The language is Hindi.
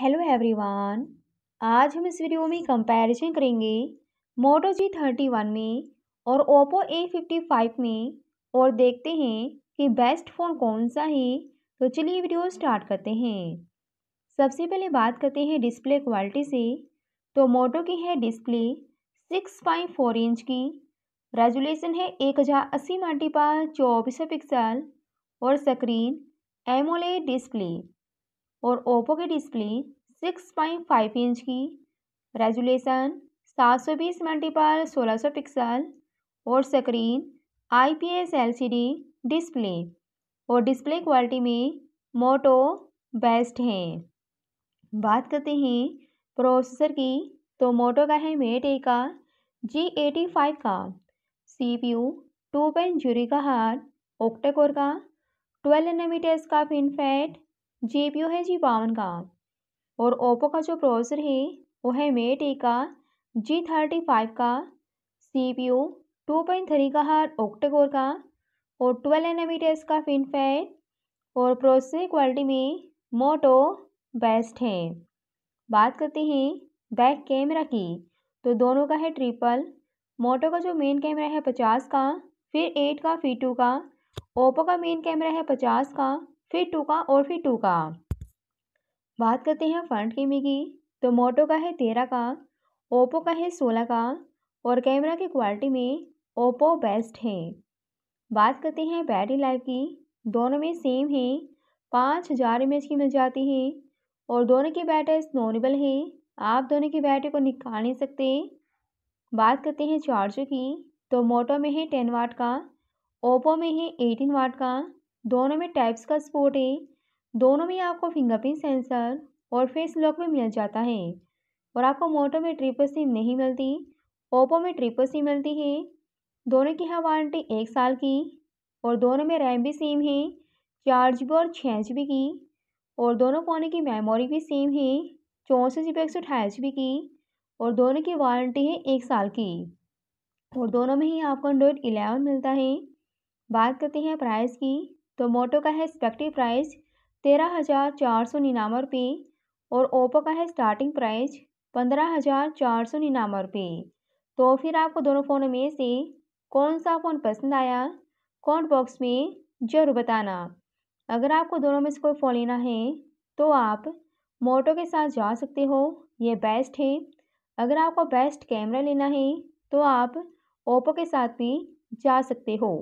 हेलो एवरीवन आज हम इस वीडियो में कंपैरिजन करेंगे मोटो जी थर्टी वन में और ओप्पो ए फिफ्टी फाइव में और देखते हैं कि बेस्ट फ़ोन कौन सा है तो चलिए वीडियो स्टार्ट करते हैं सबसे पहले बात करते हैं डिस्प्ले क्वालिटी से तो मोटो की है display six point four inch की रेजुलेशन है एक हज़ार अस्सी मल्टीपा चौबीस पिक्सल और स्क्रीन एमोले डिस्प्ले और ओप्पो की डिस्प्ले 6.5 इंच की रेजुलेशन 720 मल्टीपल सौ पिक्सल और स्क्रीन आईपीएस एलसीडी डिस्प्ले और डिस्प्ले क्वालिटी में मोटो बेस्ट हैं बात करते हैं प्रोसेसर की तो मोटो का है मेट ए का जी एटी फाइव का C P U two point zero का हार्ट ओक्टेकोर का ट्वेल्व एनमीटर्स का फिनफेट जी पी है जी बावन का और ओप्पो का जो प्रोसेसर है वो है मेट ए का जी थर्टी फाइव का C P U two point three का हर ओक्टेकोर का और ट्वेल्व एन का फिनफैट और प्रोसेसर क्वालिटी में मोटो बेस्ट है बात करते हैं बैक कैमरा की तो दोनों का है ट्रिपल मोटो का जो मेन कैमरा है पचास का फिर एट का फी टू का ओप्पो का मेन कैमरा है पचास का फिर टू का और फिर टू का बात करते हैं फ्रंट कैमरे की तो मोटो का है तेरह का ओप्पो का है सोलह का और कैमरा की क्वालिटी में ओप्पो बेस्ट है बात करते हैं बैटरी लाइफ की दोनों में सेम है पाँच हज़ार एम की मिल जाती है और दोनों की बैटरी नॉर्मल है आप दोनों की बैटरी को निकाल नहीं सकते बात करते हैं चार्जर की तो मोटो में है टेन वाट का ओप्पो में है एटीन वाट का दोनों में टाइप्स का स्पोर्ट है दोनों में आपको फिंगरप्रिंट सेंसर और फेस लॉक भी मिल जाता है और आपको मोटो में ट्रिपल सिम नहीं मिलती ओप्पो में ट्रिपल सिम मिलती है दोनों की है वारंटी एक साल की और दोनों में रैम भी सेम है चार जी और छः जी बी की और दोनों फ़ोन की मेमोरी भी सेम है चौंसठ जी बी एक सौ अठाईस जी बी की और दोनों की वारंटी है एक साल की और दोनों में ही आपको एंड्रॉयड इलेवन मिलता है बात करते हैं प्राइस की तो मोटो का है एक्सपेक्टिव प्राइस तेरह हज़ार चार सौ निन्यानवे रुपये और ओप्पो का है स्टार्टिंग प्राइस पंद्रह हज़ार चार सौ निन्यानवे रुपये तो फिर आपको दोनों फ़ोनों में से कौन सा फ़ोन पसंद आया कॉमेंट बॉक्स में ज़रूर बताना अगर आपको दोनों में से कोई फ़ोन लेना है तो आप मोटो के साथ जा सकते हो ये बेस्ट है अगर आपको बेस्ट कैमरा लेना है तो आप ओप्पो के साथ भी जा सकते हो